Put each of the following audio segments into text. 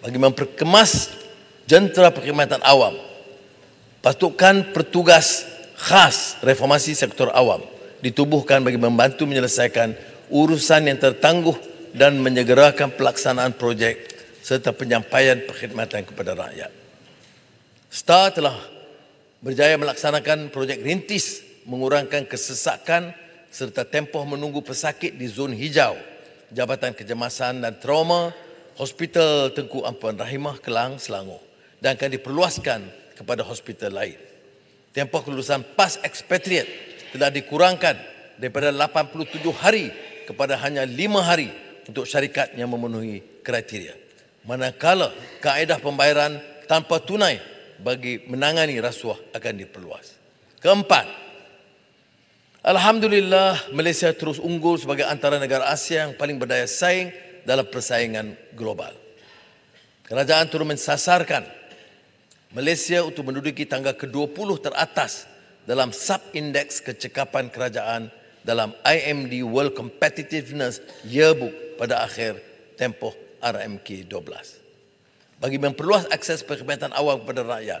bagi memperkemas jentera perkhidmatan awam pasukan pertugas khas reformasi sektor awam ditubuhkan bagi membantu menyelesaikan urusan yang tertangguh dan menyegerakan pelaksanaan projek serta penyampaian perkhidmatan kepada rakyat. STAR telah berjaya melaksanakan projek rintis mengurangkan kesesakan serta tempoh menunggu pesakit di zon hijau Jabatan kejemasan dan Trauma Hospital Tengku Ampuan Rahimah Kelang Selangor dan akan diperluaskan kepada hospital lain. Tempoh kelulusan PAS Expatriate telah dikurangkan daripada 87 hari kepada hanya 5 hari untuk syarikat yang memenuhi kriteria. Manakala kaedah pembayaran tanpa tunai bagi menangani rasuah akan diperluas. Keempat, Alhamdulillah Malaysia terus unggul sebagai antara negara Asia yang paling berdaya saing dalam persaingan global. Kerajaan turut mensasarkan Malaysia untuk menduduki tangga ke-20 teratas dalam sub-indeks kecekapan kerajaan dalam IMD World Competitiveness Yearbook pada akhir tempoh RMK 12. Bagi memperluas akses perkhidmatan awam kepada rakyat,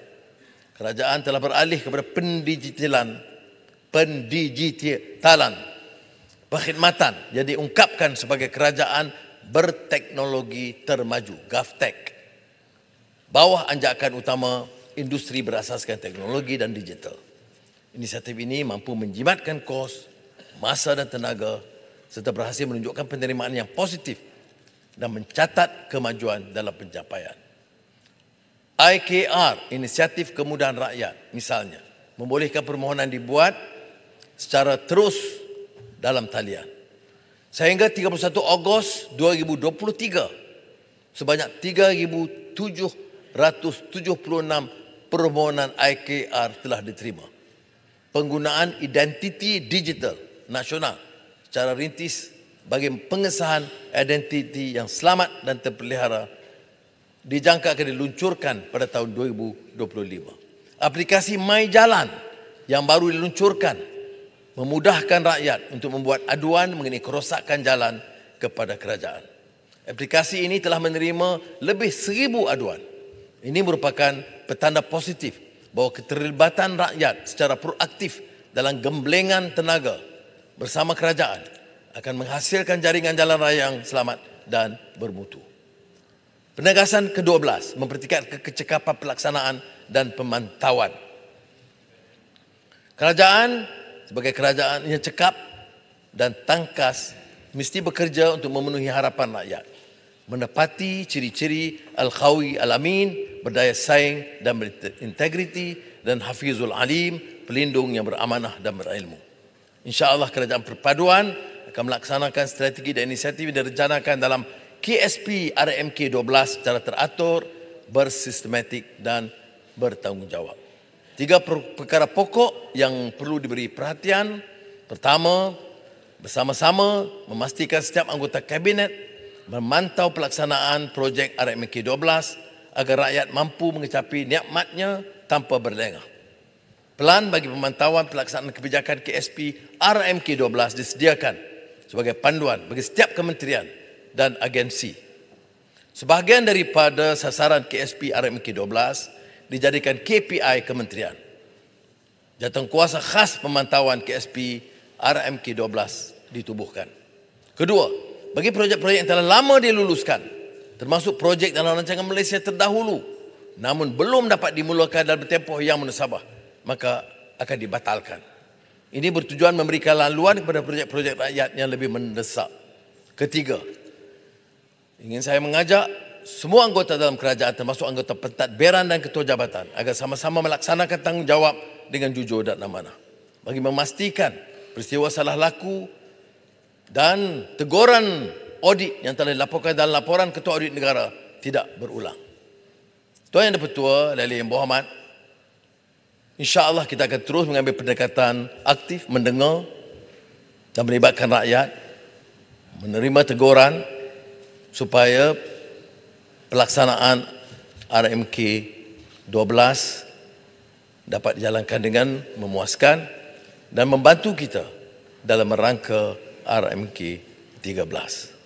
kerajaan telah beralih kepada pendigitalan pendigitalan perkhidmatan yang diungkapkan sebagai kerajaan berteknologi termaju, GovTech. Bawah anjakan utama industri berasaskan teknologi dan digital. Inisiatif ini mampu menjimatkan kos, masa dan tenaga serta berhasil menunjukkan penerimaan yang positif dan mencatat kemajuan dalam pencapaian. IKR, Inisiatif Kemudahan Rakyat misalnya, membolehkan permohonan dibuat secara terus dalam talian sehingga 31 Ogos 2023 sebanyak 3776 permohonan IKR telah diterima. Penggunaan identiti digital nasional secara rintis bagi pengesahan identiti yang selamat dan terpelihara dijangka akan diluncurkan pada tahun 2025. Aplikasi MyJalan yang baru diluncurkan memudahkan rakyat untuk membuat aduan mengenai kerosakan jalan kepada kerajaan. Aplikasi ini telah menerima lebih seribu aduan. Ini merupakan petanda positif bahawa keterlibatan rakyat secara proaktif dalam gemblengan tenaga bersama kerajaan akan menghasilkan jaringan jalan raya yang selamat dan bermutu. Penegasan ke-12 mempertikat kecekapan pelaksanaan dan pemantauan. Kerajaan sebagai kerajaan yang cekap dan tangkas mesti bekerja untuk memenuhi harapan rakyat menepati ciri-ciri Al-Khawi Al-Amin, berdaya saing dan berintegriti dan Hafizul Alim, pelindung yang beramanah dan berilmu. Insya Allah kerajaan perpaduan akan melaksanakan strategi dan inisiatif yang direncanakan dalam KSP RMK 12 secara teratur, bersistematik dan bertanggungjawab. Tiga perkara pokok yang perlu diberi perhatian. Pertama, bersama-sama memastikan setiap anggota kabinet memantau pelaksanaan projek RMK 12 agar rakyat mampu mengecapi nikmatnya tanpa berlengah. Pelan bagi pemantauan pelaksanaan kebijakan KSP RMK 12 disediakan sebagai panduan bagi setiap kementerian dan agensi. Sebahagian daripada sasaran KSP RMK 12 dijadikan KPI kementerian. Jatuh kuasa khas pemantauan KSP RMK12 ditubuhkan. Kedua, bagi projek-projek yang telah lama diluluskan, termasuk projek dalam rancangan Malaysia terdahulu, namun belum dapat dimulakan dalam tempoh yang munasabah, maka akan dibatalkan. Ini bertujuan memberikan laluan kepada projek-projek rakyat yang lebih mendesak. Ketiga, ingin saya mengajak semua anggota dalam kerajaan termasuk anggota pentadbiran dan ketua jabatan agar sama-sama melaksanakan tanggungjawab dengan jujur dan amanah bagi memastikan peristiwa salah laku dan teguran audit yang telah dilaporkan dalam laporan ketua audit negara tidak berulang. Tuan Yang Dipertua Lali Yang Berhormat, insya-Allah kita akan terus mengambil pendekatan aktif mendengar dan melibatkan rakyat menerima teguran supaya pelaksanaan RMK 12 dapat dijalankan dengan memuaskan dan membantu kita dalam rangka RMK 13.